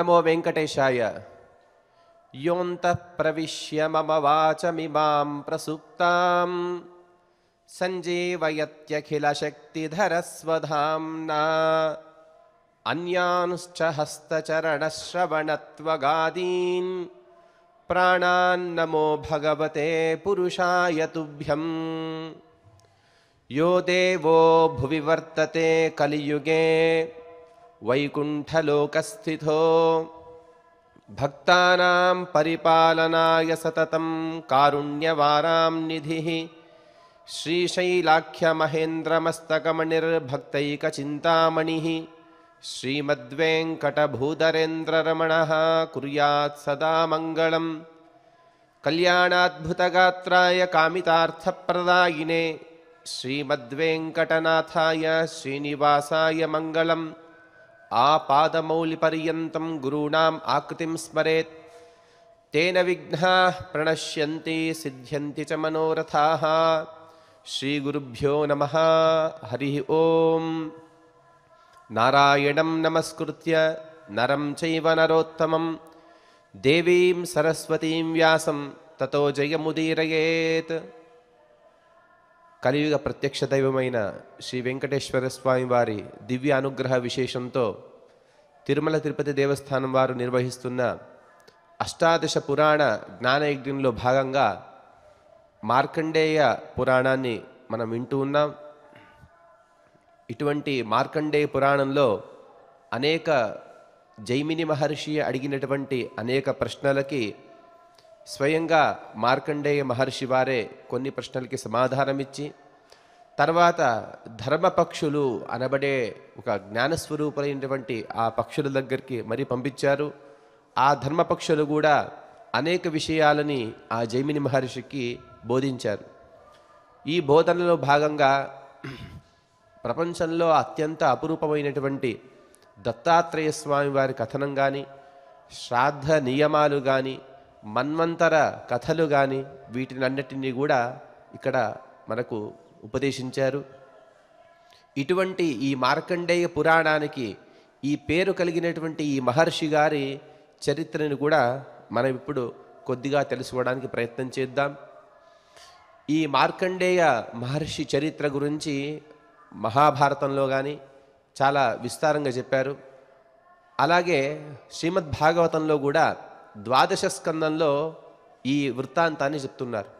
नमो वेङ्कटेशाय योऽन्तः प्रविश्य मम वाच प्रसुप्तां सञ्जीवयत्यखिलशक्तिधरस्वधाम्ना अन्यांश्च हस्तचरणश्रवणत्वगादीन् प्राणान्नमो भगवते पुरुषाय तुभ्यम् यो देवो भुवि वर्तते कलियुगे वैकुण्ठलोकस्थितो भक्तानां परिपालनाय सततं कारुण्यवारां निधिः श्रीशैलाख्यमहेन्द्रमस्तकमणिर्भक्तैकचिन्तामणिः श्रीमद्वेङ्कटभूधरेन्द्ररमणः सदा मङ्गलम् कल्याणाद्भुतगात्राय कामितार्थप्रदायिने श्रीमद्वेङ्कटनाथाय श्रीनिवासाय मङ्गलम् आपादमौलिपर्यन्तं गुरूणाम् आकृति स्मरे तेन विघ्नाः प्रणश्यन्ति सिद्ध्यन्ति च मनोरथाः श्रीगुरुभ्यो नम हरि ओं नारायण नमस्कृत नरम चैव नरोत्तमं सरस्वती व्या तथो जय जयमुदीरयेत् కలియుగ ప్రత్యక్ష దైవమైన శ్రీ వెంకటేశ్వర స్వామి వారి దివ్య అనుగ్రహ విశేషంతో తిరుమల తిరుపతి దేవస్థానం వారు నిర్వహిస్తున్న అష్టాదశ పురాణ జ్ఞానయజ్ఞంలో భాగంగా మార్కండేయ పురాణాన్ని మనం వింటూ ఉన్నాం ఇటువంటి మార్కండేయ పురాణంలో అనేక జైమిని మహర్షి అడిగినటువంటి అనేక ప్రశ్నలకి స్వయంగా మార్కండేయ మహర్షి వారే కొన్ని ప్రశ్నలకి సమాధానమిచ్చి తర్వాత ధర్మపక్షులు అనబడే ఒక జ్ఞానస్వరూపులైనటువంటి ఆ పక్షుల దగ్గరికి మరి పంపించారు ఆ ధర్మపక్షులు కూడా అనేక విషయాలని ఆ జైమిని మహర్షికి బోధించారు ఈ బోధనలో భాగంగా ప్రపంచంలో అత్యంత అపురూపమైనటువంటి దత్తాత్రేయ స్వామి వారి కథనం కానీ శ్రాద్ధ నియమాలు కానీ మన్వంతర కథలు కానీ అన్నిటినీ కూడా ఇక్కడ మనకు ఉపదేశించారు ఇటువంటి ఈ మార్కండేయ పురాణానికి ఈ పేరు కలిగినటువంటి ఈ మహర్షి గారి చరిత్రను కూడా మనం ఇప్పుడు కొద్దిగా తెలుసుకోవడానికి ప్రయత్నం చేద్దాం ఈ మార్కండేయ మహర్షి చరిత్ర గురించి మహాభారతంలో కానీ చాలా విస్తారంగా చెప్పారు అలాగే శ్రీమద్భాగవతంలో కూడా ద్వాదశ స్కందంలో ఈ వృత్తాంతాన్ని చెప్తున్నారు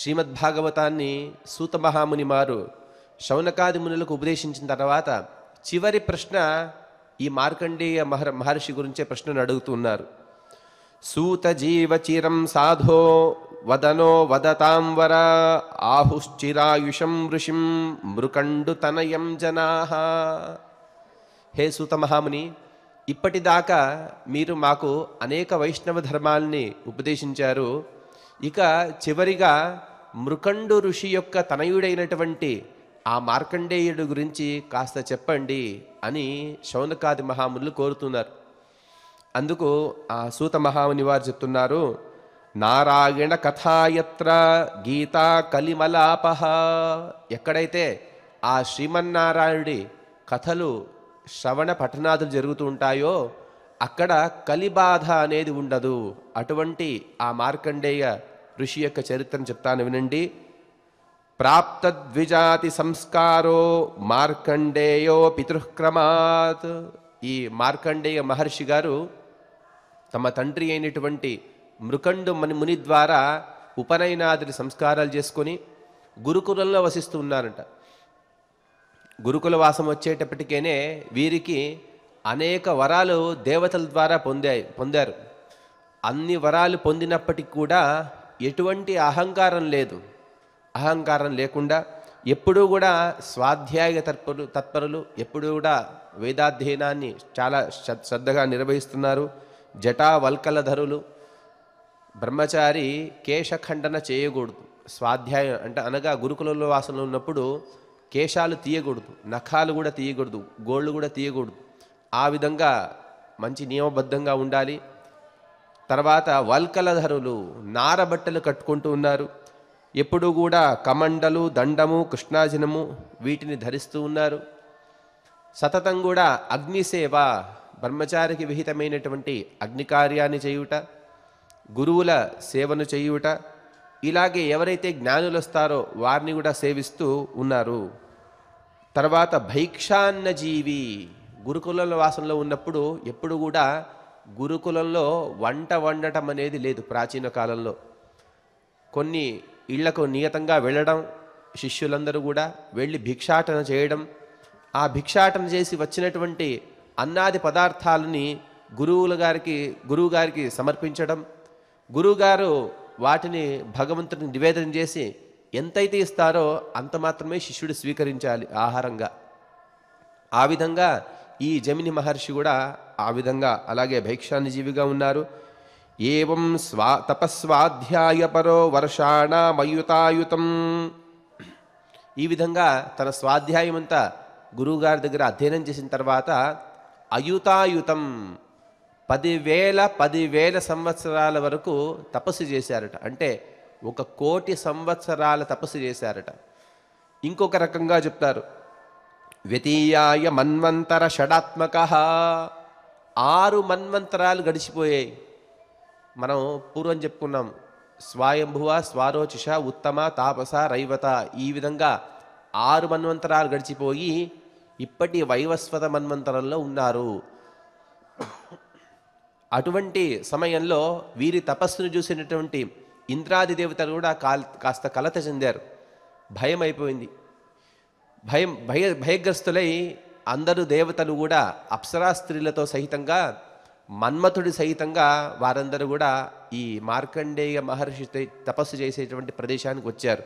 శ్రీమద్భాగవతాన్ని సూత మహాముని మారు శౌనకాది మునులకు ఉపదేశించిన తర్వాత చివరి ప్రశ్న ఈ మార్కండేయ మహర్ మహర్షి గురించే ప్రశ్నను అడుగుతున్నారు సూత చిరం సాధో వదనో వదతాంవర ఆహుశ్చిరాయుషం ఋషిం మృకండు తనయం జనా హే సూత మహాముని ఇప్పటిదాకా మీరు మాకు అనేక వైష్ణవ ధర్మాల్ని ఉపదేశించారు ఇక చివరిగా మృకండు ఋషి యొక్క తనయుడైనటువంటి ఆ మార్కండేయుడు గురించి కాస్త చెప్పండి అని శౌనకాది మహాములు కోరుతున్నారు అందుకు ఆ సూత మహాముని వారు చెప్తున్నారు నారాయణ కథాయత్ర గీతా కలిమలాపహ ఎక్కడైతే ఆ శ్రీమన్నారాయణుడి కథలు శ్రవణ పఠనాదులు జరుగుతూ ఉంటాయో అక్కడ కలిబాధ అనేది ఉండదు అటువంటి ఆ మార్కండేయ ఋషి యొక్క చరిత్రను చెప్తాను వినండి ప్రాప్త ద్విజాతి సంస్కారో మార్కండేయో పితృక్రమాత్ ఈ మార్కండేయ మహర్షి గారు తమ తండ్రి అయినటువంటి మృకండు మని ముని ద్వారా ఉపనయనాదిని సంస్కారాలు చేసుకొని గురుకులంలో వసిస్తూ ఉన్నారంట గురుకుల వాసం వచ్చేటప్పటికేనే వీరికి అనేక వరాలు దేవతల ద్వారా పొందాయి పొందారు అన్ని వరాలు పొందినప్పటికి కూడా ఎటువంటి అహంకారం లేదు అహంకారం లేకుండా ఎప్పుడూ కూడా స్వాధ్యాయ తత్పరు తత్పరులు ఎప్పుడూ కూడా వేదాధ్యయనాన్ని చాలా శ్రద్ధగా నిర్వహిస్తున్నారు జటా వల్కలధరులు బ్రహ్మచారి కేశఖండన చేయకూడదు స్వాధ్యాయం అంటే అనగా గురుకులంలో వాసనలు ఉన్నప్పుడు కేశాలు తీయకూడదు నఖాలు కూడా తీయకూడదు గోళ్ళు కూడా తీయకూడదు ఆ విధంగా మంచి నియమబద్ధంగా ఉండాలి తర్వాత వల్కలధరులు నార బట్టలు కట్టుకుంటూ ఉన్నారు ఎప్పుడూ కూడా కమండలు దండము కృష్ణాజనము వీటిని ధరిస్తూ ఉన్నారు సతతం కూడా అగ్నిసేవ బ్రహ్మచారికి విహితమైనటువంటి అగ్ని కార్యాన్ని చేయుట గురువుల సేవను చేయుట ఇలాగే ఎవరైతే జ్ఞానులు వస్తారో వారిని కూడా సేవిస్తూ ఉన్నారు తర్వాత భైక్షాన్న జీవి గురుకులంలో వాసనలో ఉన్నప్పుడు ఎప్పుడు కూడా గురుకులంలో వంట వండటం అనేది లేదు ప్రాచీన కాలంలో కొన్ని ఇళ్లకు నియతంగా వెళ్ళడం శిష్యులందరూ కూడా వెళ్ళి భిక్షాటన చేయడం ఆ భిక్షాటన చేసి వచ్చినటువంటి అన్నాది పదార్థాలని గురువుల గారికి గురువుగారికి సమర్పించడం గురువుగారు వాటిని భగవంతుడిని నివేదన చేసి ఎంతైతే ఇస్తారో అంత మాత్రమే శిష్యుడు స్వీకరించాలి ఆహారంగా ఆ విధంగా ఈ జమిని మహర్షి కూడా ఆ విధంగా అలాగే జీవిగా ఉన్నారు ఏం స్వా తపస్వాధ్యాయపరో వర్షాణమయుతాయుతం ఈ విధంగా తన స్వాధ్యాయం అంతా గురువుగారి దగ్గర అధ్యయనం చేసిన తర్వాత అయుతాయుతం పదివేల పదివేల సంవత్సరాల వరకు తపస్సు చేశారట అంటే ఒక కోటి సంవత్సరాల తపస్సు చేశారట ఇంకొక రకంగా చెప్తారు వ్యతీయాయ మన్వంతర షడాత్మక ఆరు మన్వంతరాలు గడిచిపోయాయి మనం పూర్వం చెప్పుకున్నాం స్వాయంభువ స్వారోచిష ఉత్తమ తాపస రైవత ఈ విధంగా ఆరు మన్వంతరాలు గడిచిపోయి ఇప్పటి వైవస్వత మన్వంతరంలో ఉన్నారు అటువంటి సమయంలో వీరి తపస్సును చూసినటువంటి ఇంద్రాది దేవతలు కూడా కాస్త కలత చెందారు భయం అయిపోయింది భయం భయ భయగ్రస్తులై అందరు దేవతలు కూడా అప్సరా స్త్రీలతో సహితంగా మన్మథుడి సహితంగా వారందరూ కూడా ఈ మార్కండేయ మహర్షి తపస్సు చేసేటువంటి ప్రదేశానికి వచ్చారు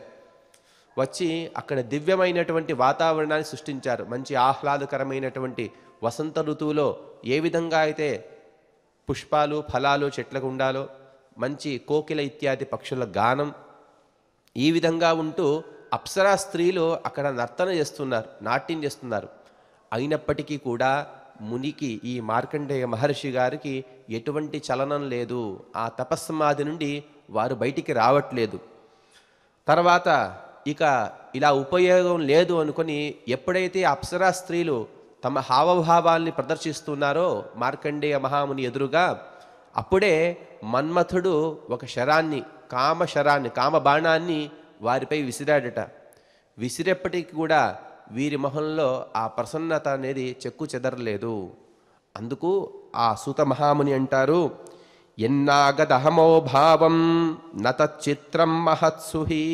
వచ్చి అక్కడ దివ్యమైనటువంటి వాతావరణాన్ని సృష్టించారు మంచి ఆహ్లాదకరమైనటువంటి వసంత ఋతువులో ఏ విధంగా అయితే పుష్పాలు ఫలాలు చెట్ల ఉండాలో మంచి కోకిల ఇత్యాది పక్షుల గానం ఈ విధంగా ఉంటూ అప్సరా స్త్రీలు అక్కడ నర్తన చేస్తున్నారు నాట్యం చేస్తున్నారు అయినప్పటికీ కూడా మునికి ఈ మార్కండేయ మహర్షి గారికి ఎటువంటి చలనం లేదు ఆ తపస్సమాధి నుండి వారు బయటికి రావట్లేదు తర్వాత ఇక ఇలా ఉపయోగం లేదు అనుకొని ఎప్పుడైతే అప్సరా స్త్రీలు తమ హావభావాల్ని ప్రదర్శిస్తున్నారో మార్కండేయ మహాముని ఎదురుగా అప్పుడే మన్మథుడు ఒక శరాన్ని కామ శరాన్ని కామ బాణాన్ని వారిపై విసిరాడట విసిరేప్పటికీ కూడా వీరి మొహంలో ఆ ప్రసన్నత అనేది చెక్కు చెదరలేదు అందుకు ఆ సూత మహాముని అంటారు ఎన్నాగదహమో భావం చిత్రం మహత్సుహి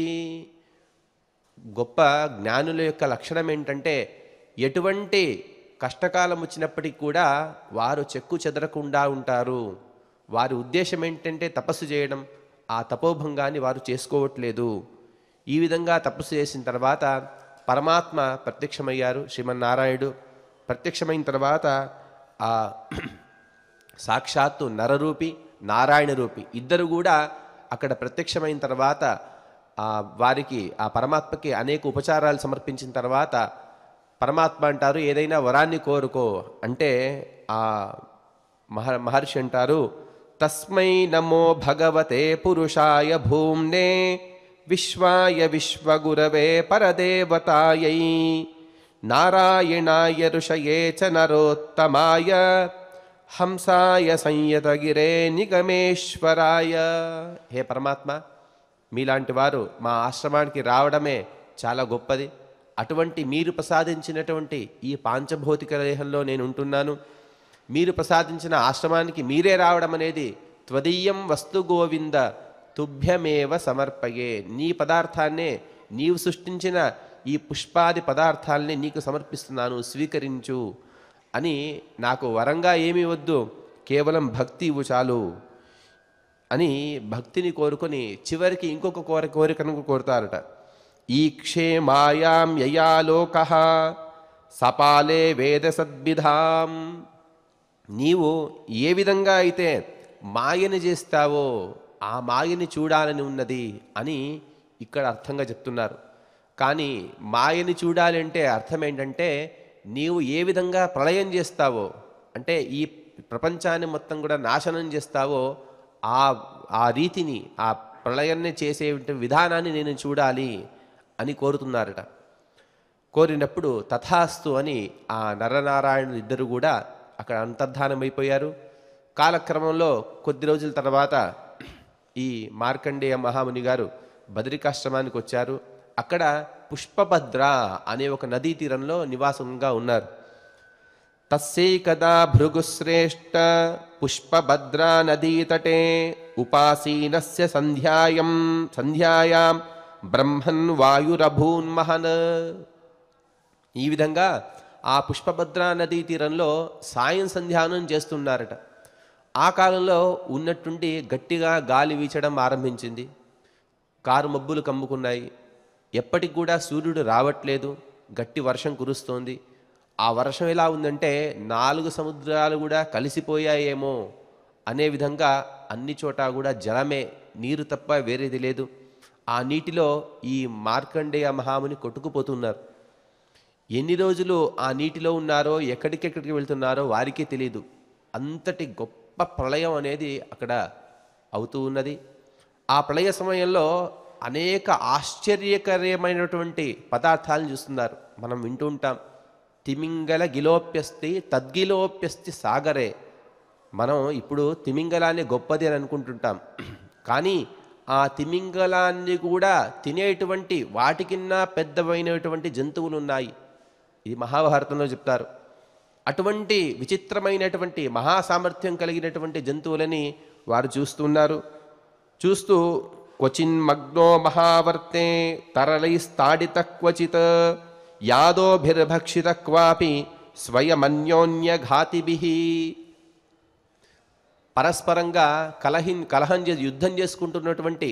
గొప్ప జ్ఞానుల యొక్క లక్షణం ఏంటంటే ఎటువంటి కష్టకాలం వచ్చినప్పటికీ కూడా వారు చెక్కు చెదరకుండా ఉంటారు వారి ఉద్దేశం ఏంటంటే తపస్సు చేయడం ఆ తపోభంగాన్ని వారు చేసుకోవట్లేదు ఈ విధంగా తపస్సు చేసిన తర్వాత పరమాత్మ ప్రత్యక్షమయ్యారు శ్రీమన్నారాయణుడు ప్రత్యక్షమైన తర్వాత ఆ సాక్షాత్తు నరరూపి నారాయణ రూపి ఇద్దరు కూడా అక్కడ ప్రత్యక్షమైన తర్వాత వారికి ఆ పరమాత్మకి అనేక ఉపచారాలు సమర్పించిన తర్వాత పరమాత్మ అంటారు ఏదైనా వరాన్ని కోరుకో అంటే ఆ మహ మహర్షి అంటారు తస్మై నమో భగవతే పురుషాయ భూమ్నే విశ్వాయ విశ్వగురవే పరదేవతాయై నారాయణాయ ఋషయే చ నరోత్తమాయ హంసాయ సంయతగిరే నిగమేశ్వరాయ హే పరమాత్మ మీలాంటి వారు మా ఆశ్రమానికి రావడమే చాలా గొప్పది అటువంటి మీరు ప్రసాదించినటువంటి ఈ పాంచభౌతిక దేహంలో నేను ఉంటున్నాను మీరు ప్రసాదించిన ఆశ్రమానికి మీరే రావడం అనేది త్వదీయం వస్తు గోవింద తుభ్యమేవ సమర్పయే నీ పదార్థాన్నే నీవు సృష్టించిన ఈ పుష్పాది పదార్థాలని నీకు సమర్పిస్తున్నాను స్వీకరించు అని నాకు వరంగా ఏమీ వద్దు కేవలం భక్తి ఇవ్వు చాలు అని భక్తిని కోరుకొని చివరికి ఇంకొక కోర కోరికను కోరుతారట ఈక్షే మాయాం యయాలోక సపాలే వేద సద్విధాం నీవు ఏ విధంగా అయితే మాయని చేస్తావో ఆ మాయని చూడాలని ఉన్నది అని ఇక్కడ అర్థంగా చెప్తున్నారు కానీ మాయని చూడాలంటే అర్థం ఏంటంటే నీవు ఏ విధంగా ప్రళయం చేస్తావో అంటే ఈ ప్రపంచాన్ని మొత్తం కూడా నాశనం చేస్తావో ఆ ఆ రీతిని ఆ ప్రళయాన్ని చేసే విధానాన్ని నేను చూడాలి అని కోరుతున్నారట కోరినప్పుడు తథాస్తు అని ఆ నరనారాయణుడు ఇద్దరు కూడా అక్కడ అంతర్ధానమైపోయారు కాలక్రమంలో కొద్ది రోజుల తర్వాత ఈ మార్కండేయ మహాముని గారు బద్రికాశ్రమానికి వచ్చారు అక్కడ పుష్పభద్ర అనే ఒక నదీ తీరంలో నివాసంగా ఉన్నారు తస్సై కదా భృగుశ్రేష్ట పుష్పభద్రా నదీతటే ఉపాసీనస్య సంధ్యాయం సంధ్యాయాం బ్రహ్మన్ వాయురభూన్మహన్ ఈ విధంగా ఆ పుష్పభద్రా నదీ తీరంలో సాయం సంధ్యానం చేస్తున్నారట ఆ కాలంలో ఉన్నట్టుండి గట్టిగా గాలి వీచడం ఆరంభించింది కారు మబ్బులు కమ్ముకున్నాయి ఎప్పటికి కూడా సూర్యుడు రావట్లేదు గట్టి వర్షం కురుస్తోంది ఆ వర్షం ఎలా ఉందంటే నాలుగు సముద్రాలు కూడా కలిసిపోయాయేమో అనే విధంగా అన్ని చోట కూడా జలమే నీరు తప్ప వేరేది లేదు ఆ నీటిలో ఈ మార్కండేయ మహాముని కొట్టుకుపోతున్నారు ఎన్ని రోజులు ఆ నీటిలో ఉన్నారో ఎక్కడికెక్కడికి వెళ్తున్నారో వారికే తెలియదు అంతటి గొప్ప ప్రళయం అనేది అక్కడ అవుతూ ఉన్నది ఆ ప్రళయ సమయంలో అనేక ఆశ్చర్యకరమైనటువంటి పదార్థాలను చూస్తున్నారు మనం వింటుంటాం తిమింగల గిలోప్యస్తి తద్గిలోప్యస్తి సాగరే మనం ఇప్పుడు తిమింగలానే గొప్పది అని అనుకుంటుంటాం కానీ ఆ తిమింగలాన్ని కూడా తినేటువంటి వాటికిన్నా పెద్దవైనటువంటి జంతువులు ఉన్నాయి ఇది మహాభారతంలో చెప్తారు అటువంటి విచిత్రమైనటువంటి మహాసామర్థ్యం కలిగినటువంటి జంతువులని వారు చూస్తున్నారు చూస్తూ క్వచిన్ మగ్నో మహావర్తే స్థాడిత క్వచిత్ యాదోభిర్భక్షిత క్వాపి స్వయమన్యోన్యఘాతిభి పరస్పరంగా కలహిన్ కలహం చేసి యుద్ధం చేసుకుంటున్నటువంటి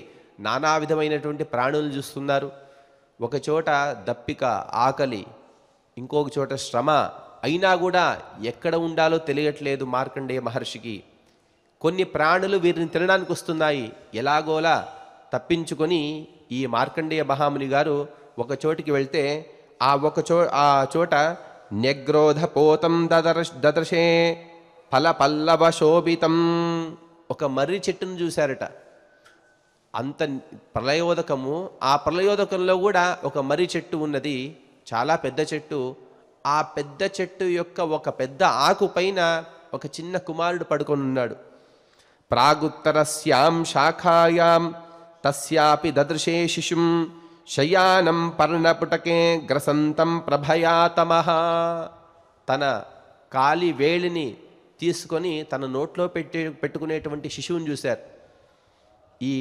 నానా విధమైనటువంటి ప్రాణులు చూస్తున్నారు ఒకచోట దప్పిక ఆకలి ఇంకొక చోట శ్రమ అయినా కూడా ఎక్కడ ఉండాలో తెలియట్లేదు మార్కండేయ మహర్షికి కొన్ని ప్రాణులు వీరిని తినడానికి వస్తున్నాయి ఎలాగోలా తప్పించుకొని ఈ మార్కండేయ మహాముని గారు ఒక చోటికి వెళ్తే ఆ ఒక చో ఆ చోట పోతం దదర్శ దదర్శే ఫలపల్లవ శోభితం ఒక మర్రి చెట్టును చూశారట అంత ప్రళయోదకము ఆ ప్రళయోదకంలో కూడా ఒక మర్రి చెట్టు ఉన్నది చాలా పెద్ద చెట్టు ఆ పెద్ద చెట్టు యొక్క ఒక పెద్ద ఆకు పైన ఒక చిన్న కుమారుడు పడుకొని ఉన్నాడు ప్రాగుత్తరస్యాం శాఖాయాం తస్యాపి దదృశే శిశుం శయానం పర్ణపుటకే గ్రసంతం ప్రభయాతమ తన కాలి వేలిని తీసుకొని తన నోట్లో పెట్టి పెట్టుకునేటువంటి శిశువుని చూశారు ఈ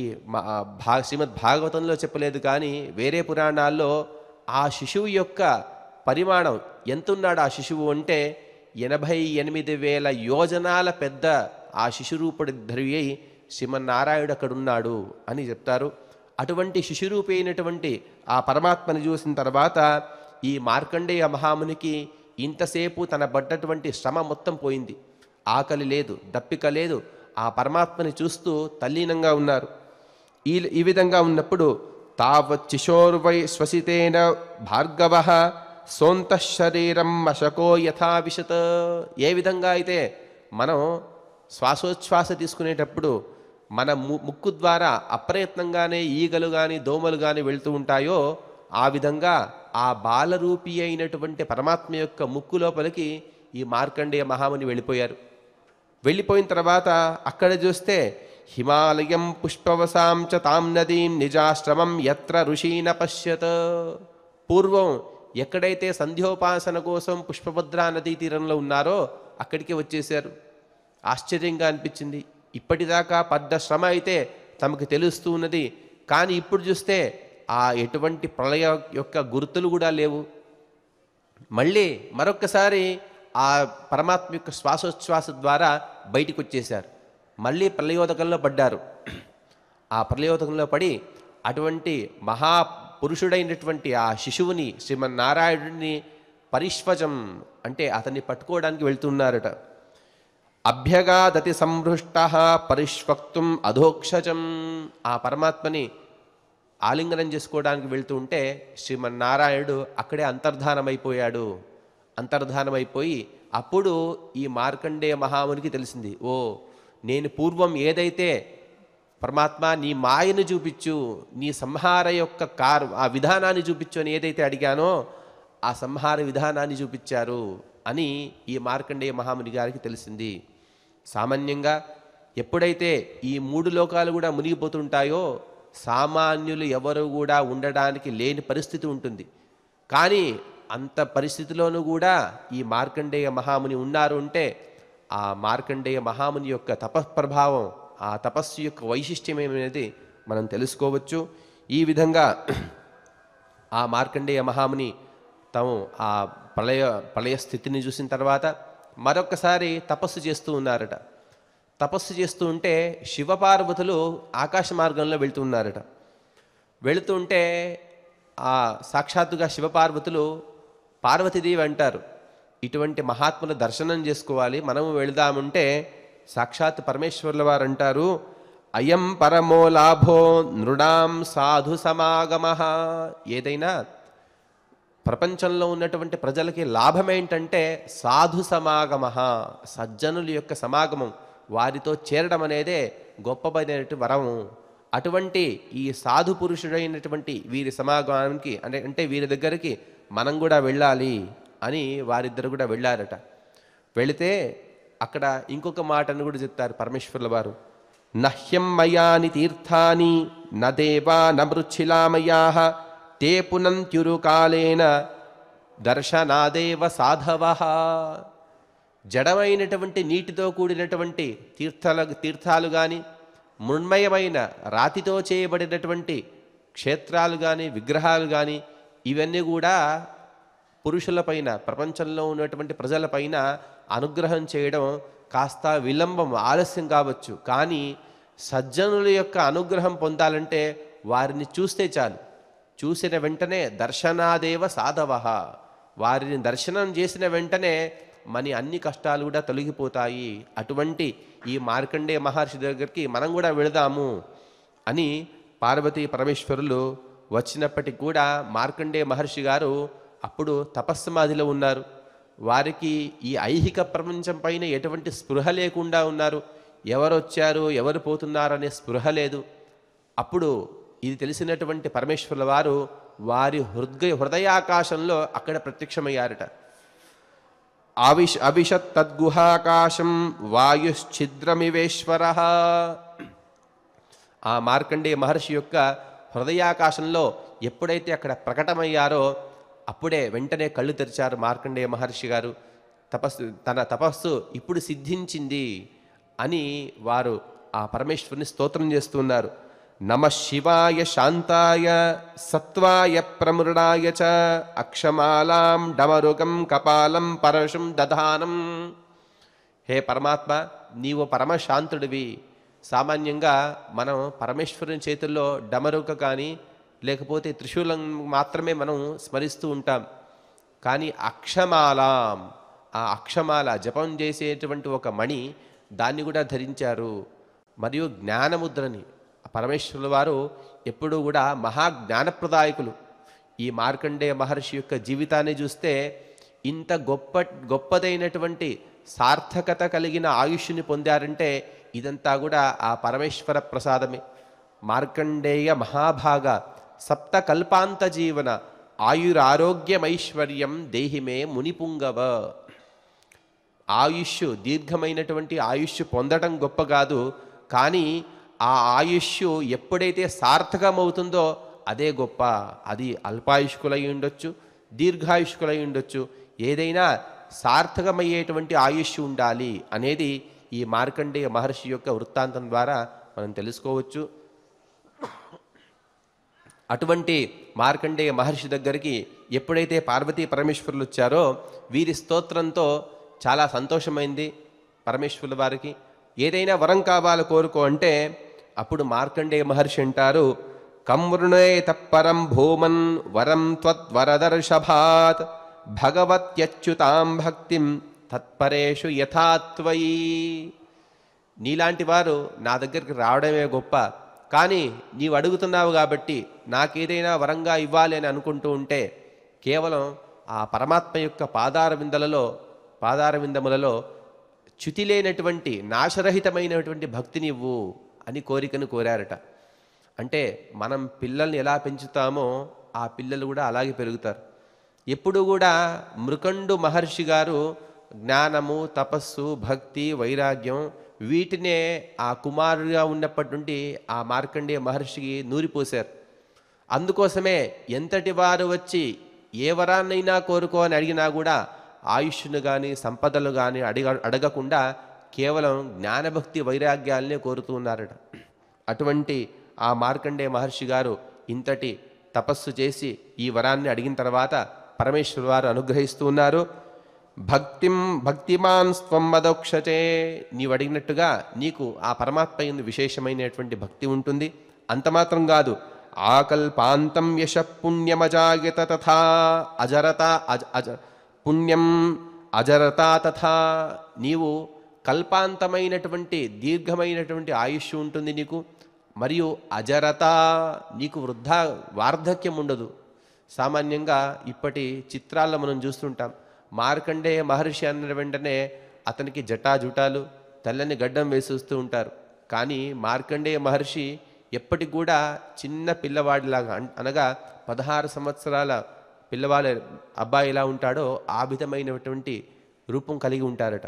భా శ్రీమద్ భాగవతంలో చెప్పలేదు కానీ వేరే పురాణాల్లో ఆ శిశువు యొక్క పరిమాణం ఎంతున్నాడు ఆ శిశువు అంటే ఎనభై ఎనిమిది వేల యోజనాల పెద్ద ఆ శిశురూపుడి ధరి అయి శ్రీమన్నారాయుడు అక్కడున్నాడు అని చెప్తారు అటువంటి శిశురూపి అయినటువంటి ఆ పరమాత్మని చూసిన తర్వాత ఈ మార్కండేయ మహామునికి ఇంతసేపు తన పడ్డటువంటి శ్రమ మొత్తం పోయింది ఆకలి లేదు దప్పిక లేదు ఆ పరమాత్మని చూస్తూ తల్లీనంగా ఉన్నారు ఈ ఈ విధంగా ఉన్నప్పుడు తావత్ చిశోర్వై శ్వసితేన భార్గవ సోంత శరీరం మశకో యథా ఏ విధంగా అయితే మనం శ్వాసోచ్ఛ్వాస తీసుకునేటప్పుడు మన ముక్కు ద్వారా అప్రయత్నంగానే ఈగలు కానీ దోమలు కానీ వెళుతూ ఉంటాయో ఆ విధంగా ఆ బాలరూపి అయినటువంటి పరమాత్మ యొక్క ముక్కు లోపలికి ఈ మార్కండేయ మహాముని వెళ్ళిపోయారు వెళ్ళిపోయిన తర్వాత అక్కడ చూస్తే హిమాలయం పుష్పవసాం చ తాం నదీం నిజాశ్రమం ఎత్ర ఋషీన పశ్యత్ పూర్వం ఎక్కడైతే సంధ్యోపాసన కోసం పుష్పభద్రా నదీ తీరంలో ఉన్నారో అక్కడికి వచ్చేశారు ఆశ్చర్యంగా అనిపించింది ఇప్పటిదాకా పెద్ద శ్రమ అయితే తమకు తెలుస్తూ ఉన్నది కానీ ఇప్పుడు చూస్తే ఆ ఎటువంటి ప్రళయ యొక్క గుర్తులు కూడా లేవు మళ్ళీ మరొక్కసారి ఆ పరమాత్మ యొక్క శ్వాసోచ్ఛ్వాస ద్వారా బయటికి వచ్చేశారు మళ్ళీ ప్రళయోదకంలో పడ్డారు ఆ ప్రళయోదకంలో పడి అటువంటి మహాపురుషుడైనటువంటి ఆ శిశువుని శ్రీమన్నారాయణుడిని పరిశ్వజం అంటే అతన్ని పట్టుకోవడానికి వెళ్తున్నారట అభ్యగాదతి సంభృష్ట పరిష్వక్తుం అధోక్షజం ఆ పరమాత్మని ఆలింగనం చేసుకోవడానికి వెళ్తూ ఉంటే శ్రీమన్నారాయణుడు అక్కడే అంతర్ధానమైపోయాడు అంతర్ధానమైపోయి అప్పుడు ఈ మార్కండేయ మహామునికి తెలిసింది ఓ నేను పూర్వం ఏదైతే పరమాత్మ నీ మాయను చూపించు నీ సంహార యొక్క కారు ఆ విధానాన్ని చూపించు అని ఏదైతే అడిగానో ఆ సంహార విధానాన్ని చూపించారు అని ఈ మార్కండేయ మహాముని గారికి తెలిసింది సామాన్యంగా ఎప్పుడైతే ఈ మూడు లోకాలు కూడా మునిగిపోతుంటాయో సామాన్యులు ఎవరు కూడా ఉండడానికి లేని పరిస్థితి ఉంటుంది కానీ అంత పరిస్థితిలోనూ కూడా ఈ మార్కండేయ మహాముని ఉన్నారు అంటే ఆ మార్కండేయ మహాముని యొక్క తపస్ప్రభావం ఆ తపస్సు యొక్క ఏమనేది మనం తెలుసుకోవచ్చు ఈ విధంగా ఆ మార్కండేయ మహాముని తాము ఆ ప్రళయ ప్రళయ స్థితిని చూసిన తర్వాత మరొకసారి తపస్సు చేస్తూ ఉన్నారట తపస్సు చేస్తూ ఉంటే శివపార్వతులు ఆకాశ మార్గంలో వెళుతున్నారట వెళుతుంటే ఆ సాక్షాత్తుగా శివపార్వతులు పార్వతీదేవి అంటారు ఇటువంటి మహాత్ముల దర్శనం చేసుకోవాలి మనము వెళదామంటే సాక్షాత్ పరమేశ్వరుల వారు అంటారు అయం పరమో లాభో నృణాం సాధు సమాగమ ఏదైనా ప్రపంచంలో ఉన్నటువంటి ప్రజలకి లాభం ఏంటంటే సాధు సమాగమ సజ్జనుల యొక్క సమాగమం వారితో చేరడం అనేదే గొప్పదైనటువంటి వరము అటువంటి ఈ సాధు పురుషుడైనటువంటి వీరి సమాగమానికి అంటే అంటే వీరి దగ్గరికి మనం కూడా వెళ్ళాలి అని వారిద్దరు కూడా వెళ్ళారట వెళితే అక్కడ ఇంకొక మాటను కూడా చెప్తారు పరమేశ్వరుల వారు నహ్యం మయాని తీర్థాని నదేవా నమృచ్చిలామయా తే పునంత్యురుకాలేన దర్శనాదేవ సాధవ జడమైనటువంటి నీటితో కూడినటువంటి తీర్థాల తీర్థాలు కానీ మృణ్మయమైన రాతితో చేయబడినటువంటి క్షేత్రాలు కానీ విగ్రహాలు కానీ ఇవన్నీ కూడా పురుషులపైన ప్రపంచంలో ఉన్నటువంటి ప్రజలపైన అనుగ్రహం చేయడం కాస్త విలంబం ఆలస్యం కావచ్చు కానీ సజ్జనుల యొక్క అనుగ్రహం పొందాలంటే వారిని చూస్తే చాలు చూసిన వెంటనే దర్శనాదేవ సాధవ వారిని దర్శనం చేసిన వెంటనే మన అన్ని కష్టాలు కూడా తొలగిపోతాయి అటువంటి ఈ మార్కండే మహర్షి దగ్గరికి మనం కూడా వెళదాము అని పార్వతీ పరమేశ్వరులు వచ్చినప్పటికి కూడా మార్కండే మహర్షి గారు అప్పుడు తపస్సమాధిలో ఉన్నారు వారికి ఈ ఐహిక ప్రపంచం పైన ఎటువంటి స్పృహ లేకుండా ఉన్నారు ఎవరు వచ్చారు ఎవరు పోతున్నారనే స్పృహ లేదు అప్పుడు ఇది తెలిసినటువంటి పరమేశ్వరుల వారు వారి హృదయ హృదయాకాశంలో అక్కడ ప్రత్యక్షమయ్యారట ఆవిష్ అవిషత్ తద్గుహాకాశం వాయుశ్చిద్రమివేశ్వర ఆ మార్కండే మహర్షి యొక్క హృదయాకాశంలో ఎప్పుడైతే అక్కడ ప్రకటమయ్యారో అప్పుడే వెంటనే కళ్ళు తెరిచారు మార్కండేయ మహర్షి గారు తపస్సు తన తపస్సు ఇప్పుడు సిద్ధించింది అని వారు ఆ పరమేశ్వరుని స్తోత్రం చేస్తున్నారు నమ శివాయ శాంతాయ సత్వాయ ప్రమృడాయ చ అక్షమాలాం డమరుగం కపాలం పరశం దధానం హే పరమాత్మ నీవు పరమశాంతుడివి సామాన్యంగా మనం పరమేశ్వరుని చేతుల్లో డమరుక కానీ లేకపోతే త్రిశూలం మాత్రమే మనం స్మరిస్తూ ఉంటాం కానీ అక్షమాలాం ఆ అక్షమాల జపం చేసేటువంటి ఒక మణి దాన్ని కూడా ధరించారు మరియు జ్ఞానముద్రని పరమేశ్వరుల వారు ఎప్పుడూ కూడా మహాజ్ఞానప్రదాయకులు ఈ మార్కండేయ మహర్షి యొక్క జీవితాన్ని చూస్తే ఇంత గొప్ప గొప్పదైనటువంటి సార్థకత కలిగిన ఆయుష్ని పొందారంటే ఇదంతా కూడా ఆ పరమేశ్వర ప్రసాదమే మార్కండేయ మహాభాగ సప్త కల్పాంత జీవన ఆయురారోగ్యమైశ్వర్యం దేహిమే మునిపుంగవ ఆయుష్ దీర్ఘమైనటువంటి ఆయుష్ పొందడం గొప్ప కాదు కానీ ఆ ఆయుష్ ఎప్పుడైతే సార్థకమవుతుందో అదే గొప్ప అది అల్పాయుష్కులై ఉండొచ్చు దీర్ఘాయుష్కులై ఉండొచ్చు ఏదైనా సార్థకమయ్యేటువంటి ఆయుష్ ఉండాలి అనేది ఈ మార్కండేయ మహర్షి యొక్క వృత్తాంతం ద్వారా మనం తెలుసుకోవచ్చు అటువంటి మార్కండేయ మహర్షి దగ్గరికి ఎప్పుడైతే పార్వతీ పరమేశ్వరులు వచ్చారో వీరి స్తోత్రంతో చాలా సంతోషమైంది పరమేశ్వరుల వారికి ఏదైనా వరం కావాలి కోరుకో అంటే అప్పుడు మార్కండేయ మహర్షి అంటారు కమృణే తప్పరం భూమన్ వరం త్వద్వరదర్షభాత్ భగవత్యచ్యుతాం భక్తిం తత్పరేషు యథాత్వయి నీలాంటి వారు నా దగ్గరికి రావడమే గొప్ప కానీ నీవు అడుగుతున్నావు కాబట్టి నాకేదైనా వరంగా ఇవ్వాలి అని అనుకుంటూ ఉంటే కేవలం ఆ పరమాత్మ యొక్క పాదార విందలలో పాదార విందములలో చ్యుతి లేనటువంటి నాశరహితమైనటువంటి భక్తినివ్వు అని కోరికను కోరారట అంటే మనం పిల్లల్ని ఎలా పెంచుతామో ఆ పిల్లలు కూడా అలాగే పెరుగుతారు ఎప్పుడు కూడా మృకండు మహర్షి గారు జ్ఞానము తపస్సు భక్తి వైరాగ్యం వీటినే ఆ కుమారుడిగా ఉన్నప్పటి నుండి ఆ మార్కండేయ మహర్షికి నూరిపోశారు అందుకోసమే ఎంతటి వారు వచ్చి ఏ వరాన్నైనా కోరుకో అని అడిగినా కూడా ఆయుష్ను కానీ సంపదలు కానీ అడిగ అడగకుండా కేవలం జ్ఞానభక్తి వైరాగ్యాలనే ఉన్నారట అటువంటి ఆ మార్కండే మహర్షి గారు ఇంతటి తపస్సు చేసి ఈ వరాన్ని అడిగిన తర్వాత పరమేశ్వర వారు అనుగ్రహిస్తూ ఉన్నారు భక్తిం భక్తిమాన్ స్వం మదోక్షచే నీవు అడిగినట్టుగా నీకు ఆ పరమాత్మ ఎందు విశేషమైనటువంటి భక్తి ఉంటుంది అంతమాత్రం కాదు ఆకల్పాంతం యశ పుణ్యమజాగత తథా అజరత అజ అజ పుణ్యం అజరత తథా నీవు కల్పాంతమైనటువంటి దీర్ఘమైనటువంటి ఆయుష్ ఉంటుంది నీకు మరియు అజరత నీకు వృద్ధ వార్ధక్యం ఉండదు సామాన్యంగా ఇప్పటి చిత్రాల్లో మనం చూస్తుంటాం మార్కండేయ మహర్షి అన్న వెంటనే అతనికి జటాజుటాలు తెల్లని గడ్డం వేసేస్తూ ఉంటారు కానీ మార్కండేయ మహర్షి ఎప్పటికి కూడా చిన్న పిల్లవాడిలాగా అనగా పదహారు సంవత్సరాల పిల్లవాడి అబ్బాయి ఎలా ఉంటాడో ఆ విధమైనటువంటి రూపం కలిగి ఉంటారట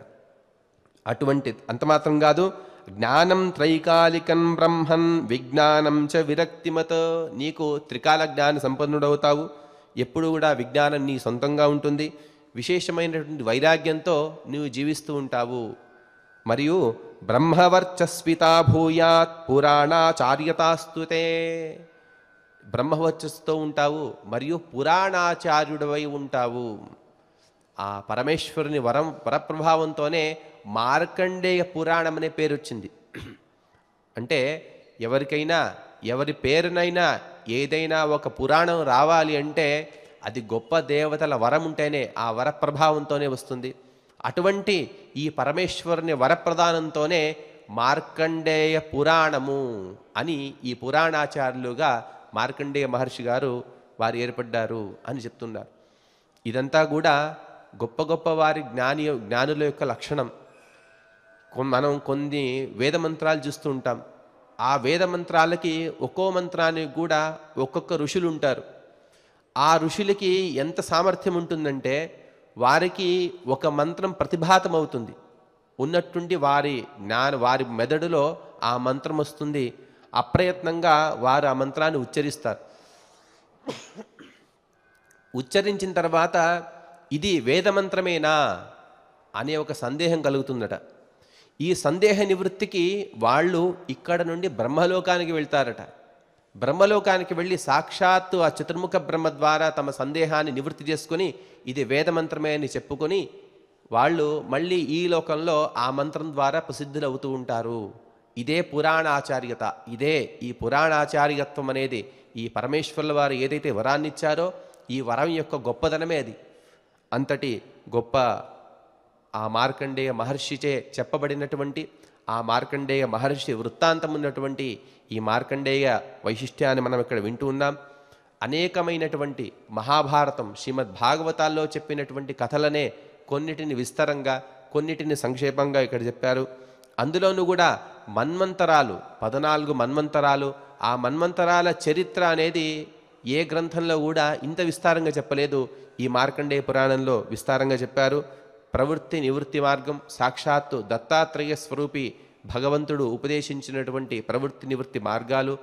అటువంటి అంతమాత్రం కాదు జ్ఞానం త్రైకాలికం బ్రహ్మన్ విజ్ఞానం చ విరక్తిమత నీకు త్రికాల జ్ఞాన సంపన్నుడవుతావు ఎప్పుడు కూడా విజ్ఞానం నీ సొంతంగా ఉంటుంది విశేషమైనటువంటి వైరాగ్యంతో నీవు జీవిస్తూ ఉంటావు మరియు బ్రహ్మవర్చస్వితా భూయాత్ పురాణాచార్యతాస్తుతే బ్రహ్మవర్చస్తో ఉంటావు మరియు పురాణాచార్యుడవై ఉంటావు ఆ పరమేశ్వరుని వరం వరప్రభావంతోనే మార్కండేయ పురాణం అనే పేరు వచ్చింది అంటే ఎవరికైనా ఎవరి పేరునైనా ఏదైనా ఒక పురాణం రావాలి అంటే అది గొప్ప దేవతల వరం ఉంటేనే ఆ వరప్రభావంతోనే వస్తుంది అటువంటి ఈ పరమేశ్వరుని వరప్రదానంతోనే మార్కండేయ పురాణము అని ఈ పురాణాచార్యులుగా మార్కండేయ మహర్షి గారు వారు ఏర్పడ్డారు అని చెప్తున్నారు ఇదంతా కూడా గొప్ప గొప్ప వారి జ్ఞాని జ్ఞానుల యొక్క లక్షణం మనం కొన్ని వేద మంత్రాలు చూస్తూ ఉంటాం ఆ వేద మంత్రాలకి ఒక్కో మంత్రానికి కూడా ఒక్కొక్క ఋషులు ఉంటారు ఆ ఋషులకి ఎంత సామర్థ్యం ఉంటుందంటే వారికి ఒక మంత్రం ప్రతిభాతమవుతుంది ఉన్నట్టుండి వారి జ్ఞాన వారి మెదడులో ఆ మంత్రం వస్తుంది అప్రయత్నంగా వారు ఆ మంత్రాన్ని ఉచ్చరిస్తారు ఉచ్చరించిన తర్వాత ఇది వేదమంత్రమేనా అనే ఒక సందేహం కలుగుతుందట ఈ సందేహ నివృత్తికి వాళ్ళు ఇక్కడ నుండి బ్రహ్మలోకానికి వెళ్తారట బ్రహ్మలోకానికి వెళ్ళి సాక్షాత్తు ఆ చతుర్ముఖ బ్రహ్మ ద్వారా తమ సందేహాన్ని నివృత్తి చేసుకుని ఇది వేదమంత్రమే అని చెప్పుకొని వాళ్ళు మళ్ళీ ఈ లోకంలో ఆ మంత్రం ద్వారా ప్రసిద్ధులు అవుతూ ఉంటారు ఇదే పురాణాచార్యత ఇదే ఈ పురాణాచార్యత్వం అనేది ఈ పరమేశ్వరుల వారు ఏదైతే వరాన్ని ఇచ్చారో ఈ వరం యొక్క గొప్పదనమే అది అంతటి గొప్ప ఆ మార్కండేయ మహర్షిచే చెప్పబడినటువంటి ఆ మార్కండేయ మహర్షి వృత్తాంతం ఉన్నటువంటి ఈ మార్కండేయ వైశిష్ట్యాన్ని మనం ఇక్కడ వింటూ ఉన్నాం అనేకమైనటువంటి మహాభారతం శ్రీమద్ భాగవతాల్లో చెప్పినటువంటి కథలనే కొన్నిటిని విస్తరంగా కొన్నిటిని సంక్షేపంగా ఇక్కడ చెప్పారు అందులోనూ కూడా మన్వంతరాలు పద్నాలుగు మన్వంతరాలు ఆ మన్వంతరాల చరిత్ర అనేది ఏ గ్రంథంలో కూడా ఇంత విస్తారంగా చెప్పలేదు ఈ మార్కండేయ పురాణంలో విస్తారంగా చెప్పారు ప్రవృత్తి నివృత్తి మార్గం సాక్షాత్తు దత్తాత్రేయ స్వరూపి భగవంతుడు ఉపదేశించినటువంటి ప్రవృత్తి నివృత్తి మార్గాలు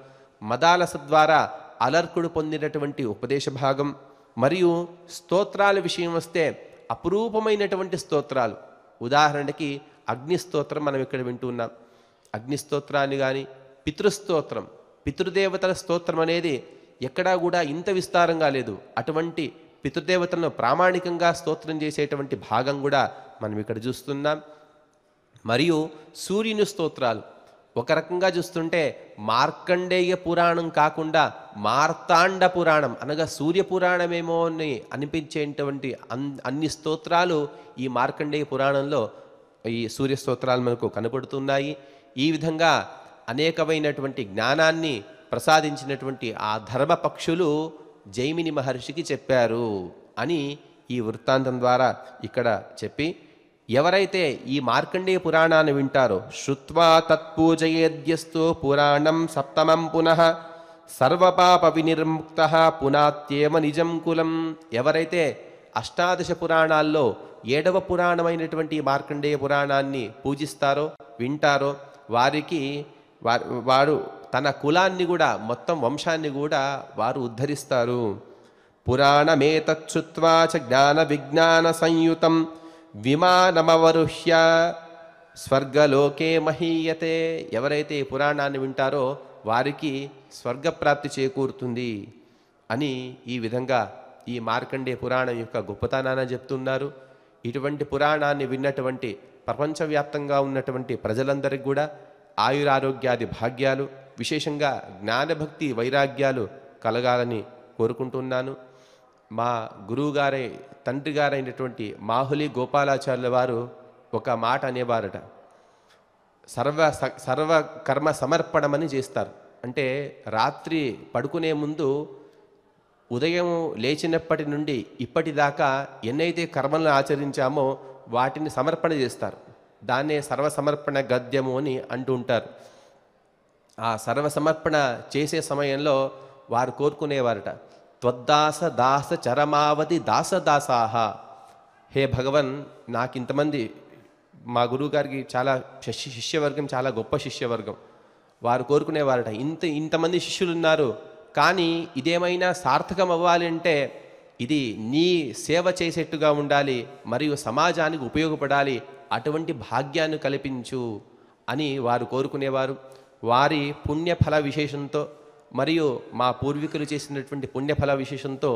మదాలస ద్వారా అలర్కుడు పొందినటువంటి ఉపదేశ భాగం మరియు స్తోత్రాల విషయం వస్తే అపురూపమైనటువంటి స్తోత్రాలు ఉదాహరణకి అగ్నిస్తోత్రం మనం ఇక్కడ వింటూ ఉన్నాం అగ్నిస్తోత్రాన్ని కానీ పితృస్తోత్రం పితృదేవతల స్తోత్రం అనేది ఎక్కడా కూడా ఇంత విస్తారంగా లేదు అటువంటి పితృదేవతలను ప్రామాణికంగా స్తోత్రం చేసేటువంటి భాగం కూడా మనం ఇక్కడ చూస్తున్నాం మరియు సూర్యుని స్తోత్రాలు ఒక రకంగా చూస్తుంటే మార్కండేయ పురాణం కాకుండా మార్తాండ పురాణం అనగా సూర్య పురాణమేమో అని అనిపించేటువంటి అన్ అన్ని స్తోత్రాలు ఈ మార్కండేయ పురాణంలో ఈ సూర్య స్తోత్రాలు మనకు కనపడుతున్నాయి ఈ విధంగా అనేకమైనటువంటి జ్ఞానాన్ని ప్రసాదించినటువంటి ఆ ధర్మపక్షులు జైమిని మహర్షికి చెప్పారు అని ఈ వృత్తాంతం ద్వారా ఇక్కడ చెప్పి ఎవరైతే ఈ మార్కండేయ పురాణాన్ని వింటారో శృత్వా తత్పూజయేద్యస్తో పురాణం సప్తమం పునః సర్వపాప వినిర్ముక్త పునాత్యేమ నిజం కులం ఎవరైతే అష్టాదశ పురాణాల్లో ఏడవ పురాణమైనటువంటి మార్కండేయ పురాణాన్ని పూజిస్తారో వింటారో వారికి వారు తన కులాన్ని కూడా మొత్తం వంశాన్ని కూడా వారు ఉద్ధరిస్తారు పురాణమేతచ్చుత్వా చ జ్ఞాన విజ్ఞాన సంయుతం విమానమవరుహ్య స్వర్గలోకే మహీయతే ఎవరైతే ఈ పురాణాన్ని వింటారో వారికి స్వర్గప్రాప్తి చేకూరుతుంది అని ఈ విధంగా ఈ మార్కండే పురాణం యొక్క గొప్పతనాన్ని చెప్తున్నారు ఇటువంటి పురాణాన్ని విన్నటువంటి ప్రపంచవ్యాప్తంగా ఉన్నటువంటి ప్రజలందరికీ కూడా ఆయురారోగ్యాది భాగ్యాలు విశేషంగా జ్ఞానభక్తి వైరాగ్యాలు కలగాలని కోరుకుంటున్నాను మా గురువుగారే తండ్రి గారైనటువంటి మాహులి గోపాలాచార్యుల వారు ఒక మాట అనేవారట సర్వ సర్వ కర్మ సమర్పణమని చేస్తారు అంటే రాత్రి పడుకునే ముందు ఉదయం లేచినప్పటి నుండి ఇప్పటిదాకా ఎన్నైతే కర్మలను ఆచరించామో వాటిని సమర్పణ చేస్తారు దాన్నే సర్వసమర్పణ గద్యము అని అంటూ ఉంటారు ఆ సర్వసమర్పణ చేసే సమయంలో వారు కోరుకునేవారట త్వద్దాస దాస చరమావధి దాసదాసాహ హే భగవన్ నాకు ఇంతమంది మా గురువుగారికి చాలా శిష్య శిష్యవర్గం చాలా గొప్ప శిష్యవర్గం వారు కోరుకునేవారట ఇంత ఇంతమంది శిష్యులు ఉన్నారు కానీ ఇదేమైనా సార్థకం అవ్వాలి అంటే ఇది నీ సేవ చేసేట్టుగా ఉండాలి మరియు సమాజానికి ఉపయోగపడాలి అటువంటి భాగ్యాన్ని కల్పించు అని వారు కోరుకునేవారు వారి పుణ్యఫల విశేషంతో మరియు మా పూర్వీకులు చేసినటువంటి పుణ్యఫల విశేషంతో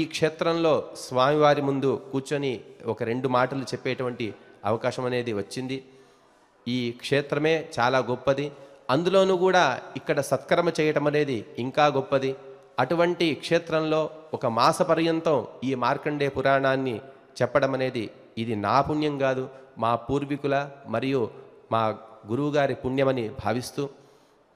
ఈ క్షేత్రంలో స్వామివారి ముందు కూర్చొని ఒక రెండు మాటలు చెప్పేటువంటి అవకాశం అనేది వచ్చింది ఈ క్షేత్రమే చాలా గొప్పది అందులోనూ కూడా ఇక్కడ సత్కర్మ చేయటం అనేది ఇంకా గొప్పది అటువంటి క్షేత్రంలో ఒక మాస పర్యంతం ఈ మార్కండే పురాణాన్ని చెప్పడం అనేది ఇది నా పుణ్యం కాదు మా పూర్వీకుల మరియు మా గురువుగారి పుణ్యమని భావిస్తూ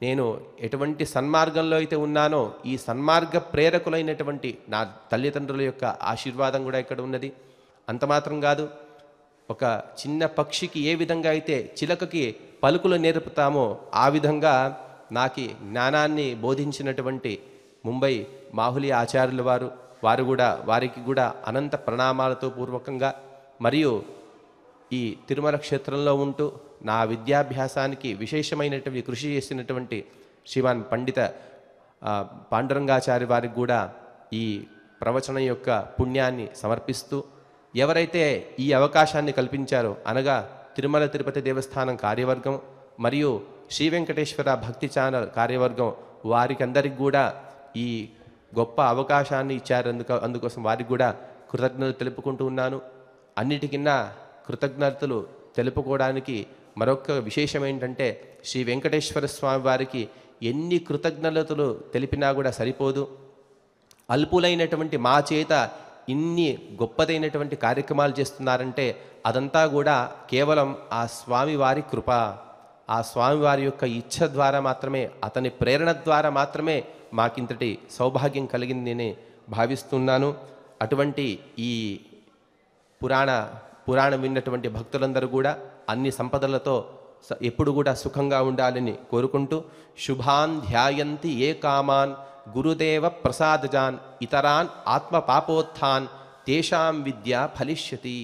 నేను ఎటువంటి సన్మార్గంలో అయితే ఉన్నానో ఈ సన్మార్గ ప్రేరకులైనటువంటి నా తల్లిదండ్రుల యొక్క ఆశీర్వాదం కూడా ఇక్కడ ఉన్నది అంతమాత్రం కాదు ఒక చిన్న పక్షికి ఏ విధంగా అయితే చిలకకి పలుకులు నేర్పుతామో ఆ విధంగా నాకు జ్ఞానాన్ని బోధించినటువంటి ముంబై మాహులి ఆచార్యుల వారు వారు కూడా వారికి కూడా అనంత ప్రణామాలతో పూర్వకంగా మరియు ఈ తిరుమల క్షేత్రంలో ఉంటూ నా విద్యాభ్యాసానికి విశేషమైనటువంటి కృషి చేసినటువంటి శ్రీమాన్ పండిత పాండురంగాచారి వారికి కూడా ఈ ప్రవచనం యొక్క పుణ్యాన్ని సమర్పిస్తూ ఎవరైతే ఈ అవకాశాన్ని కల్పించారో అనగా తిరుమల తిరుపతి దేవస్థానం కార్యవర్గం మరియు శ్రీ వెంకటేశ్వర భక్తి ఛానల్ కార్యవర్గం వారికందరికి కూడా ఈ గొప్ప అవకాశాన్ని ఇచ్చారు అందుకోసం వారికి కూడా కృతజ్ఞతలు తెలుపుకుంటూ ఉన్నాను అన్నిటికన్నా కృతజ్ఞతలు తెలుపుకోవడానికి మరొక విశేషం ఏంటంటే శ్రీ వెంకటేశ్వర స్వామి వారికి ఎన్ని కృతజ్ఞతలు తెలిపినా కూడా సరిపోదు అల్పులైనటువంటి మా చేత ఇన్ని గొప్పదైనటువంటి కార్యక్రమాలు చేస్తున్నారంటే అదంతా కూడా కేవలం ఆ స్వామివారి కృప ఆ స్వామివారి యొక్క ఇచ్ఛ ద్వారా మాత్రమే అతని ప్రేరణ ద్వారా మాత్రమే మాకింతటి సౌభాగ్యం కలిగింది నేను భావిస్తున్నాను అటువంటి ఈ పురాణ పురాణం విన్నటువంటి భక్తులందరూ కూడా అన్ని సంపదలతో ఎప్పుడు కూడా సుఖంగా ఉండాలని కోరుకుంటూ శుభాన్ ధ్యాయంతి ఏ కామాన్ గురుదేవ ప్రసాదజాన్ ఇతరాన్ ఆత్మ పాపోత్థాన్ తేషాం విద్య ఫలిష్యతి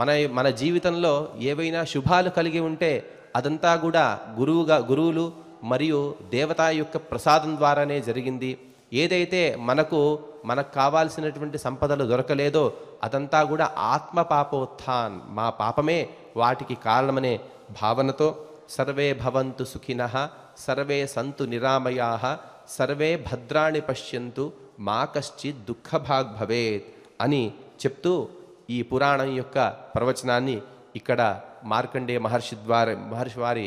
మన మన జీవితంలో ఏవైనా శుభాలు కలిగి ఉంటే అదంతా కూడా గురువుగా గురువులు మరియు దేవత యొక్క ప్రసాదం ద్వారానే జరిగింది ఏదైతే మనకు మనకు కావాల్సినటువంటి సంపదలు దొరకలేదో అదంతా కూడా ఆత్మ పాపోత్థాన్ మా పాపమే వాటికి కారణమనే భావనతో సర్వే భవంతు సుఖిన సర్వే సంతు నిరామయా సర్వే భద్రాణి పశ్యంతు మా కశ్చిత్ దుఃఖభాగ్ భవేత్ అని చెప్తూ ఈ పురాణం యొక్క ప్రవచనాన్ని ఇక్కడ మార్కండే మహర్షి ద్వారా మహర్షి వారి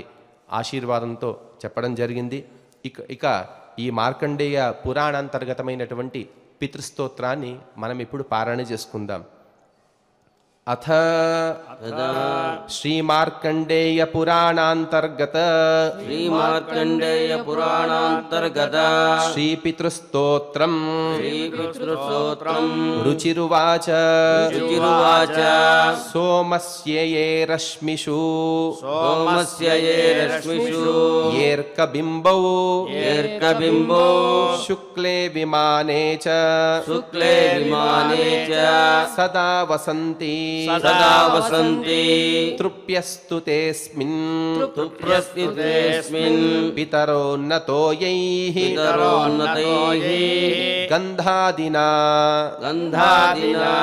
ఆశీర్వాదంతో చెప్పడం జరిగింది ఇక ఇక ఈ మార్కండేయ పురాణాంతర్గతమైనటువంటి పితృస్తోత్రాన్ని మనం ఇప్పుడు పారాయణ చేసుకుందాం అథ శ్రీమార్కండేయ పురాణాంతర్గత శ్రీమార్కండేయ పురాణాంతర్గత శ్రీపితృస్తోత్రం శ్రీపితృస్తోత్రం రుచిరువాచ రుచిరువాచ సోమస్యయే రశ్మిషు సోమస్యయే రశ్మిషు ఏర్కబింబౌ ఏర్కబింబౌ శుక్ शुक्ले विमाने च शुक्ले विमाने च सदा वसन्ति सदा वसन्ति तृप्यस्तु तेस्मिन् तृप्यस्तु तेस्मिन् पितरो तेऽस्मिन् पितरोन्नतो यैः पितरोन्नतो यैः गन्धादिना गन्धादिना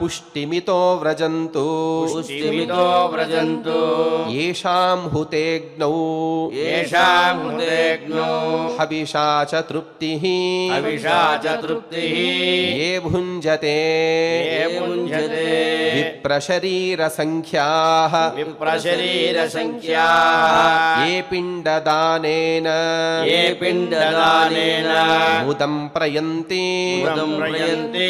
पुष्टिमितो व्रजन्तु पुष्टिमितो व्रजन्तु येषां हुतेऽग्नौ येषां हुतेऽग्नौ हविषा च तृप्तिः अविषा च तृप्तिः ये भुञ्जते ये भुञ्जते विप्रशरीरसङ्ख्याः विप्रशरीरसङ्ख्याः ये पिण्डदानेन ये पिण्डदानेन मुदं प्रयन्ति मुदं प्रयन्ति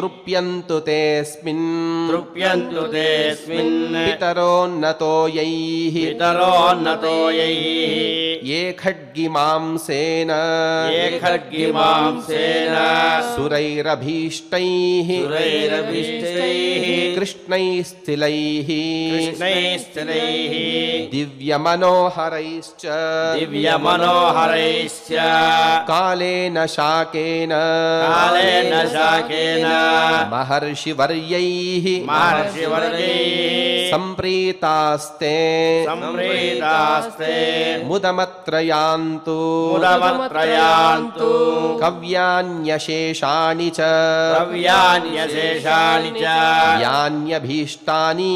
तृप्यन्तु तेऽस्मिन् तृप्यन्तु तेऽस्मिन् पितरोन्नतो यैः पितरोन्नतो यैः ये खड्गिमांसेन ये खड्गिमा पुंसेन सुरैरभीष्टैः सुरैरभीष्टैः दिव्य मनोहर दिव्यमनोहरैश्च दिव्यमनोहरैश्च कालेन शाकेन कालेन शाकेन महर्षिवर्यैः महर्षिवर्यैः सम्प्रीतास्ते सम्प्रीतास्ते मुदमत्र यान्तु मुदमत्र यान्तु कव्यान्यशेषाणि च कव्यान्यशेषाणि च यान्यभीष्टानि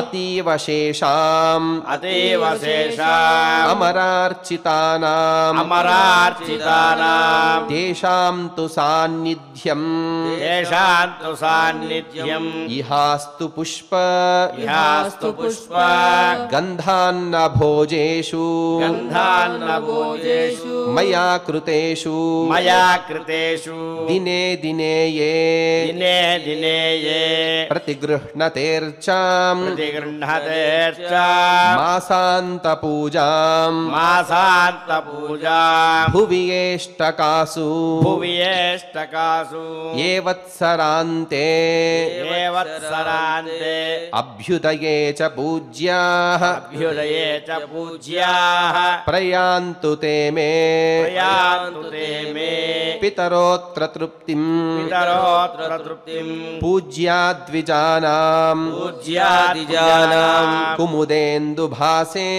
अतीव शेषाम् अतीव अमरार्चितानाम् अमरार्चितानाम् तेषाम् तु सान्निध्यम् येषाम् तु सान्निध्यम् इहास्तु पुष्प गन्धान्न भोजेषु गन्धान्नभोजेषु भोजेषु मया कृतेषु मया कृतेषु दिने दिने ये दिने दिने ये प्रतिगृह्णतेर्चाम् प्रतिगृह्णतेर्चाम् मासान्तपूजाम् मासान्तपूजाम् भुवि येष्टकासु भुवि येष्टकासु ये वत्सरान्ते ये वत्सरान्ते अभ्युदये च पूज्याः अभ्युदये च पूज्याः प्रयान्तु ते मे प्रयान्तुते मे पितरोऽत्र तृप्तिम् पूज्या तृप्तिम् पूज्याद्विजानाम् पूज्यादिजानाम् कुमुदेन्दुभासे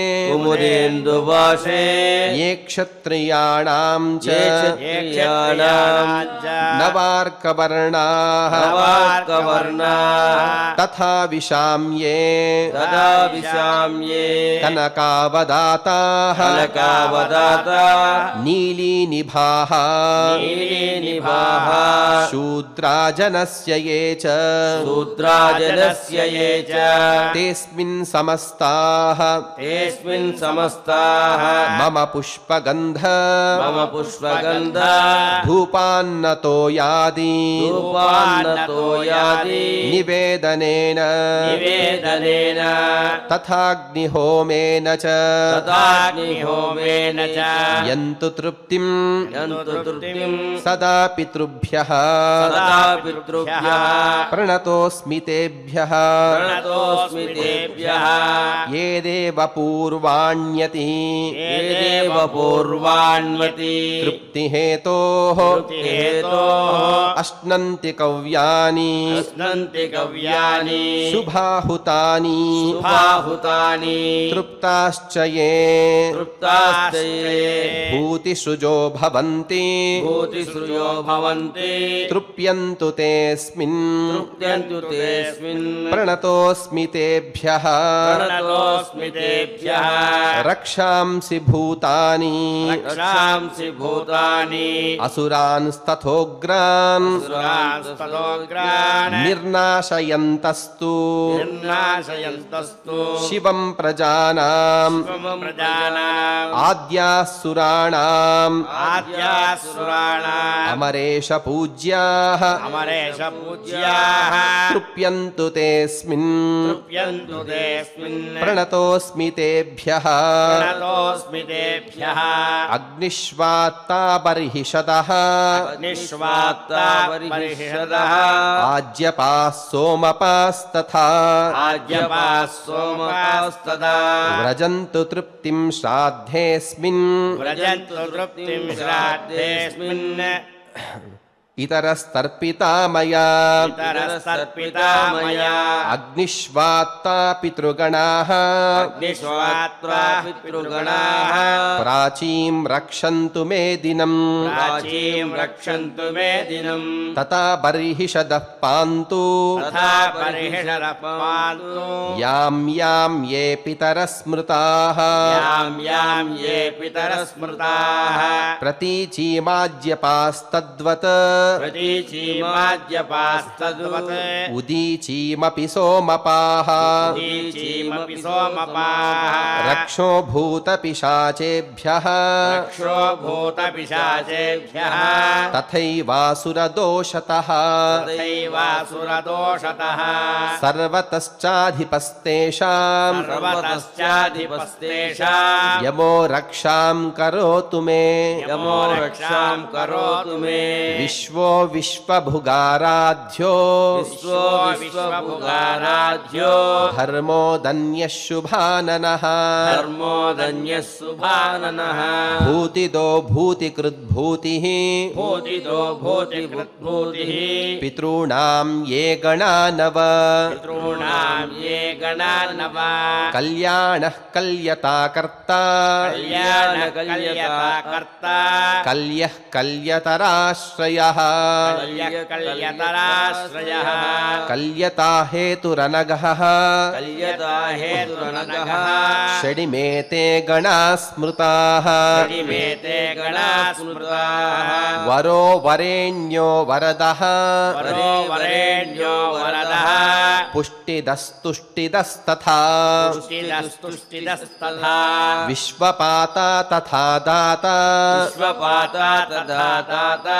ये क्षत्रियाणाम् च नवार्कवर्णाः तथा विशाम्ये तथा विशाम्ये कनकावदाताः कनकावदाताः नीलीनिभाः नीलीनिभाः शूत्राजनस्य ये च शूत्राजनस्य ये च तेऽस्मिन् समस्ताः तेऽस्मिन् समस्ताः मम पुष्पगन्ध मम पुष्पगन्ध धूपान्नतो धूपान्नतो यादि निवेदनेन निवेदनेन तथाग्निहोमेन च तथाग्निहोमेन यन् यन्तु तृप्तिं यन्तु तृप्तिं सदा पितृभ्यः सदा पितृभ्यः प्रणतोऽस्मि तेभ्यः प्रणतोऽस्मि तेभ्यः ये देव पूर्वाण्यति ये देव पूर्वाण्यति तृप्तिहेतोः तृप्तिहेतोः अश्नन्ति कव्यानि अश्नन्ति कव्यानि शुभाहुतानि शुभाहुतानि तृप्ताश्च ये तृप्ताश्च ये भूति सुजो भवन्ति भूति सुजो भवन्ति तृप्यन्तु तेस्मिन् तृप्यन्तु तेस्मिन् प्रणतोऽस्मि तेभ्यः प्रणतोऽस्मि तेभ्यः रक्षांसि भूतानि रक्षांसि भूतानि असुरांस्तथोग्रान् असुरांस्तथोग्रान् निर्नाशयन्तस्तु निर्नाशयन्तस्तु शिवं प्रजानाम् प्रजानाम् आद्यासुरान् अमरेश पूज्याः अमरेश पूज्याः तृप्यन्तु तेऽस्मिन् प्रणतोऽस्मि तेभ्यः अग्निष्वात्तापर्हिषदः बर्हिषदः आज्यपाः सोमपास्तथा आज्यपाः सोमपास्तदा व्रजन्तु तृप्तिं श्राद्धेऽस्मिन् तु तृप्तिं श्राद्धेऽस्मिन् इतरस्तर्पिता मया अग्निष्वात्तापितृगणाः पितृगणाः प्राचीं रक्षन्तु मे दिनम् रक्षन्तु मे दिनम् तथा बर्हिषदः पान्तु यां यां ये पितरः यां यां ये पितरस्मृताः प्रतीचीमाज्यपास्तद्वत् प्रतीचीमाद्यपास्तद्वत् उदीचीमपि सोमपाः रक्षो भूतपिशाचेभ्यः रक्षो तथैवासुरदोषतः सर्वतश्चाधिपस्तेषाम् यमो रक्षा करोतु मे यमो रक्षाम् करोतु मे विश्व विश्वो विश्वभुगाराध्यो विश्वो विश्वभुगाराध्यो धर्मो धन्यशुभाननः धर्मो धन्यशुभाननः भूतिदो भूतिकृद्भूतिः भूतिदो भूतिकृद्भूतिः पितॄणां ये गणानव पितॄणां ये गणानव कल्याणः कल्यता कर्ता कल्याणः कल्यता कर्ता कल्यः कल्यतराश्रयः कल्यतराश्रयः कल्यताहेतुरनगः कल्यताहेतुरनगः षडिमेते गणास्मृताः मेते गणास्मृता वरो वरेण्यो वरदः वरो वरेण्यो वरदः पुष्टिदस्तुष्टिदस्तथा विश्वपाता तथा दाता विश्वपाता तथा दाता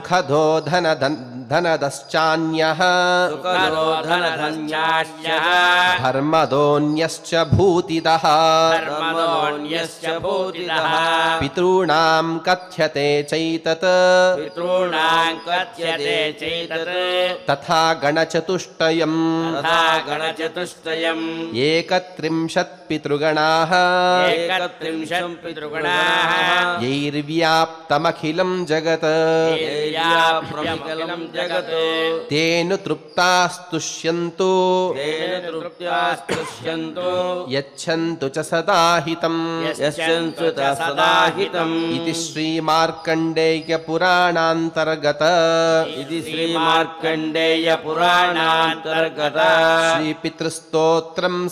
मुखधो धन धनदश्चान्यः धर्मदोऽन्यश्च भूतिदः पितॄणां कथ्यते चैतत् तथा गणचतुष्टयम् गणचतुष्टयम् एकत्रिंशत्पितृगणाः पितृगणाः यैर्व्याप्तमखिलं जगत् तेन तेन तृप्तास्तुष्यन्तो यच्छन्तु च सदाहितम् यच्छन्तु च सदाहितम् इति श्रीमार्कण्डेयपुराणान्तर्गत इति श्रीमार्कण्डेयपुराणान्तर्गत श्री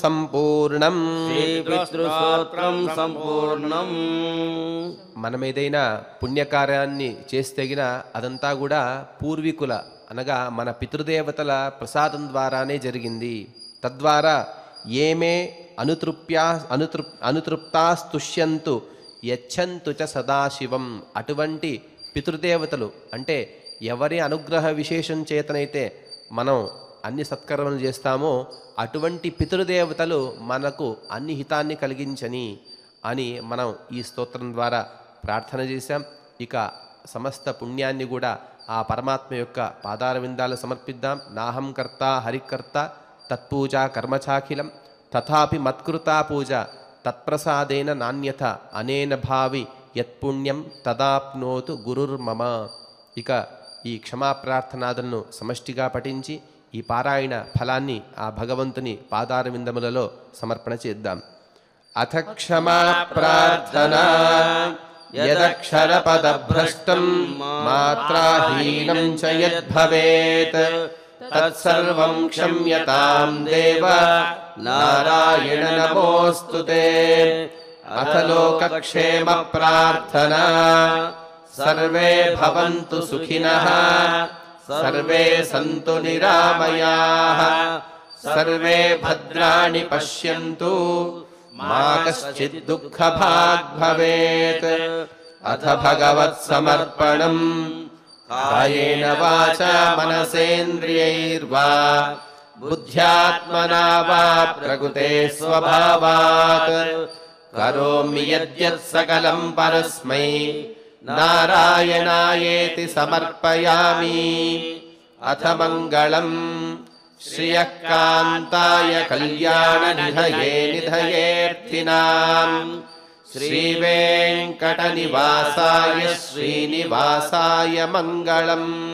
सम्पूर्णम् श्रीपितृस्तोत्रम् सम्पूर्णम् మనం ఏదైనా పుణ్యకార్యాన్ని చేస్తేగిన అదంతా కూడా పూర్వీకుల అనగా మన పితృదేవతల ప్రసాదం ద్వారానే జరిగింది తద్వారా ఏమే అనుతృప్యా అనుతృప్ అనుతృప్తాస్తుష్యంతు యచ్చంతు చ సదాశివం అటువంటి పితృదేవతలు అంటే ఎవరి అనుగ్రహ విశేషం చేతనైతే మనం అన్ని సత్కర్మలు చేస్తామో అటువంటి పితృదేవతలు మనకు అన్ని హితాన్ని కలిగించని అని మనం ఈ స్తోత్రం ద్వారా ప్రార్థన చేశాం ఇక సమస్త పుణ్యాన్ని కూడా ఆ పరమాత్మ యొక్క పాదార విందాలు సమర్పిద్దాం నాహం కర్త హరికర్త తత్పూజ కర్మచాఖిలం తథాపి మత్కృతా పూజ తత్ప్రసాదేన నాణ్యత అనేన భావి యత్పుణ్యం తదాప్నోతు గురుర్మమ ఇక ఈ క్షమాప్రార్థనాదలను సమష్టిగా పఠించి ఈ పారాయణ ఫలాన్ని ఆ భగవంతుని పాదార విందములలో సమర్పణ చేద్దాం అథ క్షమా ప్రార్థనా यदक्षरपदभ्रष्टम् मात्राहीनम् च यद्भवेत् तत्सर्वम् क्षम्यताम् देव नारायण नमोऽस्तु ते अथ लोकक्षेमप्रार्थना सर्वे भवन्तु सुखिनः सर्वे सन्तु निरामयाः सर्वे भद्राणि पश्यन्तु मा कश्चित् दुःखभाग् भवेत् अथ भगवत्समर्पणम् कायेन वाचा मनसेन्द्रियैर्वा बुद्ध्यात्मना वा प्रकृते स्वभावात् करोमि यद्यत् सकलम् परस्मै नारायणायेति समर्पयामि अथ मङ्गलम् कान्ताय कल्याणनिधये निधयेऽर्थिनाम् श्रीवेङ्कटनिवासाय श्रीनिवासाय मङ्गलम्